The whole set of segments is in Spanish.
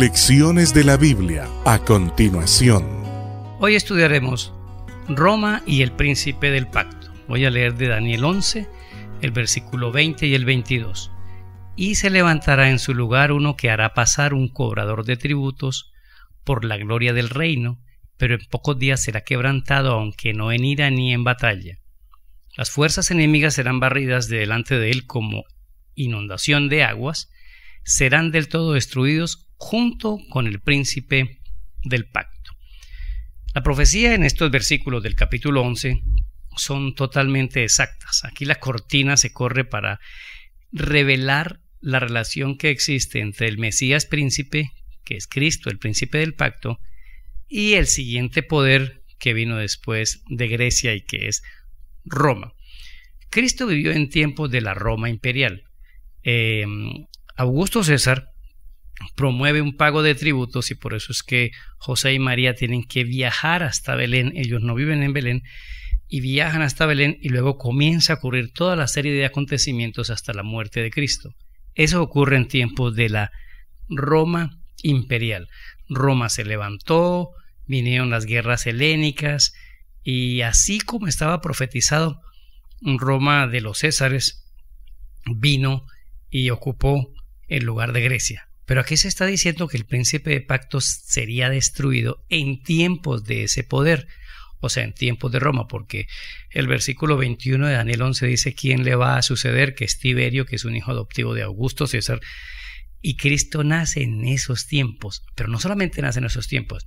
Lecciones de la Biblia a continuación. Hoy estudiaremos Roma y el príncipe del pacto. Voy a leer de Daniel 11, el versículo 20 y el 22. Y se levantará en su lugar uno que hará pasar un cobrador de tributos por la gloria del reino, pero en pocos días será quebrantado aunque no en ira ni en batalla. Las fuerzas enemigas serán barridas de delante de él como inundación de aguas, serán del todo destruidos junto con el príncipe del pacto. La profecía en estos versículos del capítulo 11 son totalmente exactas. Aquí la cortina se corre para revelar la relación que existe entre el Mesías príncipe, que es Cristo, el príncipe del pacto, y el siguiente poder que vino después de Grecia y que es Roma. Cristo vivió en tiempos de la Roma imperial. Eh, Augusto César promueve un pago de tributos y por eso es que José y María tienen que viajar hasta Belén, ellos no viven en Belén, y viajan hasta Belén y luego comienza a ocurrir toda la serie de acontecimientos hasta la muerte de Cristo. Eso ocurre en tiempos de la Roma imperial. Roma se levantó, vinieron las guerras helénicas y así como estaba profetizado, Roma de los Césares vino y ocupó el lugar de Grecia. Pero aquí se está diciendo que el príncipe de pactos sería destruido en tiempos de ese poder, o sea, en tiempos de Roma, porque el versículo 21 de Daniel 11 dice quién le va a suceder, que es Tiberio, que es un hijo adoptivo de Augusto César, y Cristo nace en esos tiempos, pero no solamente nace en esos tiempos,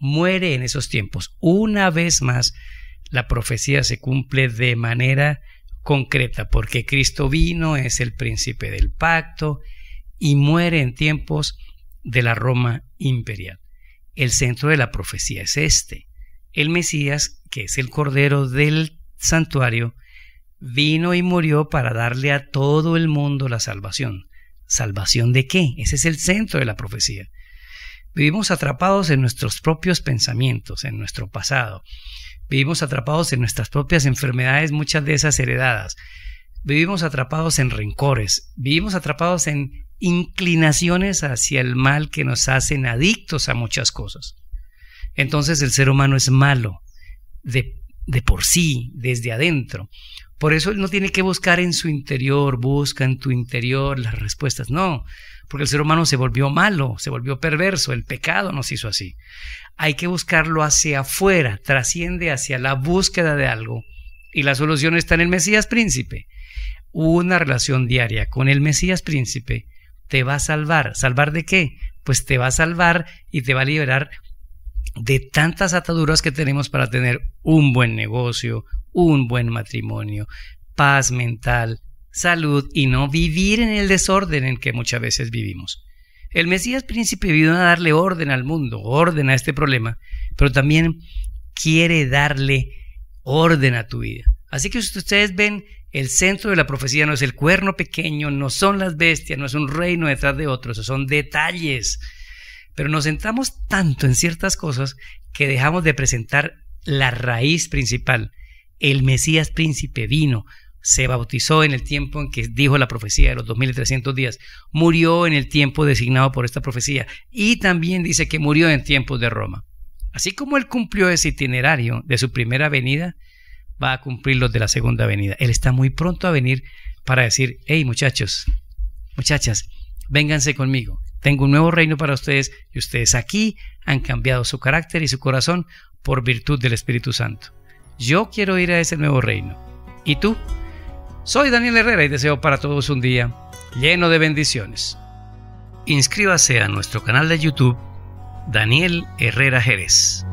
muere en esos tiempos. Una vez más, la profecía se cumple de manera concreta, porque Cristo vino, es el príncipe del pacto, y muere en tiempos de la Roma imperial. El centro de la profecía es este. El Mesías, que es el Cordero del santuario, vino y murió para darle a todo el mundo la salvación. ¿Salvación de qué? Ese es el centro de la profecía. Vivimos atrapados en nuestros propios pensamientos, en nuestro pasado. Vivimos atrapados en nuestras propias enfermedades, muchas de esas heredadas. Vivimos atrapados en rencores. Vivimos atrapados en inclinaciones hacia el mal que nos hacen adictos a muchas cosas. Entonces el ser humano es malo de, de por sí, desde adentro. Por eso él no tiene que buscar en su interior, busca en tu interior las respuestas, no, porque el ser humano se volvió malo, se volvió perverso, el pecado nos hizo así. Hay que buscarlo hacia afuera, trasciende hacia la búsqueda de algo y la solución está en el Mesías Príncipe. Una relación diaria con el Mesías Príncipe te va a salvar. ¿Salvar de qué? Pues te va a salvar y te va a liberar de tantas ataduras que tenemos para tener un buen negocio, un buen matrimonio, paz mental, salud y no vivir en el desorden en que muchas veces vivimos. El Mesías príncipe vino a darle orden al mundo, orden a este problema, pero también quiere darle orden a tu vida. Así que ustedes ven el centro de la profecía no es el cuerno pequeño, no son las bestias, no es un reino detrás de otros, son detalles. Pero nos centramos tanto en ciertas cosas que dejamos de presentar la raíz principal. El Mesías príncipe vino, se bautizó en el tiempo en que dijo la profecía de los 2300 días, murió en el tiempo designado por esta profecía y también dice que murió en tiempos de Roma. Así como él cumplió ese itinerario de su primera venida, va a cumplir los de la segunda venida. Él está muy pronto a venir para decir, hey muchachos, muchachas, vénganse conmigo. Tengo un nuevo reino para ustedes y ustedes aquí han cambiado su carácter y su corazón por virtud del Espíritu Santo. Yo quiero ir a ese nuevo reino. ¿Y tú? Soy Daniel Herrera y deseo para todos un día lleno de bendiciones. Inscríbase a nuestro canal de YouTube Daniel Herrera Jerez.